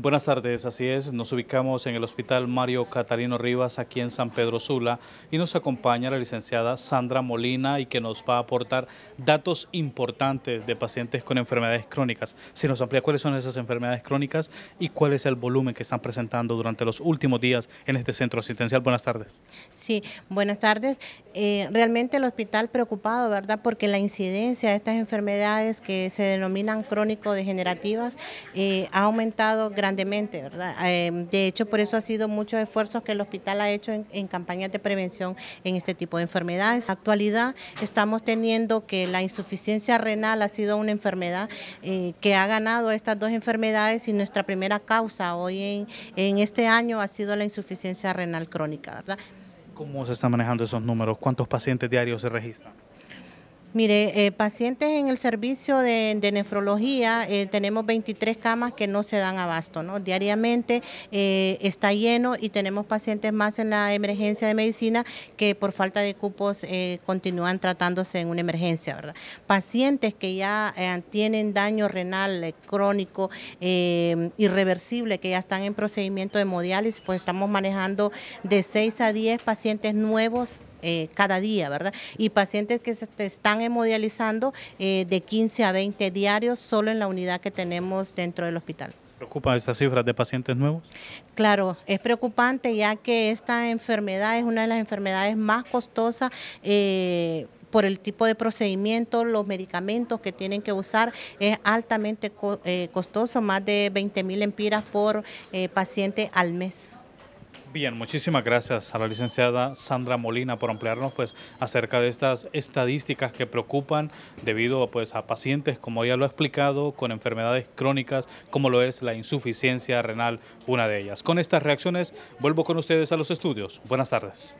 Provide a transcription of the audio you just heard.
Buenas tardes, así es, nos ubicamos en el Hospital Mario Catarino Rivas aquí en San Pedro Sula y nos acompaña la licenciada Sandra Molina y que nos va a aportar datos importantes de pacientes con enfermedades crónicas. Si nos amplía cuáles son esas enfermedades crónicas y cuál es el volumen que están presentando durante los últimos días en este centro asistencial. Buenas tardes. Sí, buenas tardes. Eh, realmente el hospital preocupado, ¿verdad? Porque la incidencia de estas enfermedades que se denominan crónico-degenerativas eh, ha aumentado grandemente Em, de hecho, por eso ha sido muchos esfuerzos que el hospital ha hecho en, campañas de prevención en este tipo de enfermedades. En la actualidad estamos teniendo que la insuficiencia renal ha sido una enfermedad eh, que ha ganado estas dos enfermedades y nuestra primera causa hoy en, este año ha sido la insuficiencia renal crónica, ¿Cómo se están manejando esos números? ¿Cuántos pacientes diarios se registran? Mire, eh, pacientes en el servicio de, nefrología, eh, tenemos 23 camas que no se dan abasto, ¿no? Diariamente eh, está lleno y tenemos pacientes más en la emergencia de medicina que por falta de cupos continúan tratándose en una emergencia, ¿verdad? Pacientes que ya tienen daño renal crónico irreversible, que ya están en procedimiento de hemodiálisis, pues estamos manejando de 6 a 10 pacientes nuevos eh, cada día, ¿verdad? Y pacientes que se están hemodializando eh, de 15 a 20 diarios solo en la unidad que tenemos dentro del hospital. ¿Preocupa esas cifras de pacientes nuevos? Claro, es preocupante ya que esta enfermedad es una de las enfermedades más costosas. Eh, por el tipo de procedimiento, los medicamentos que tienen que usar es altamente costoso, más de 20 mil empiras por paciente al mes. Bien, muchísimas gracias a la licenciada Sandra Molina por ampliarnos pues acerca de estas estadísticas que preocupan debido pues, a pacientes, como ya lo ha explicado, con enfermedades crónicas como lo es la insuficiencia renal, una de ellas. Con estas reacciones vuelvo con ustedes a los estudios. Buenas tardes.